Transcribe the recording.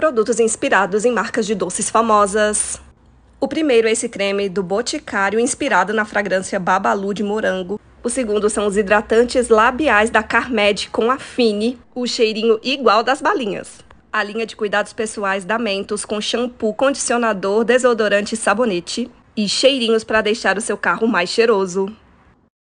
produtos inspirados em marcas de doces famosas. O primeiro é esse creme do Boticário, inspirado na fragrância Babalu de morango. O segundo são os hidratantes labiais da Carmed com Fini, o cheirinho igual das balinhas. A linha de cuidados pessoais da Mentos com shampoo, condicionador, desodorante e sabonete. E cheirinhos para deixar o seu carro mais cheiroso.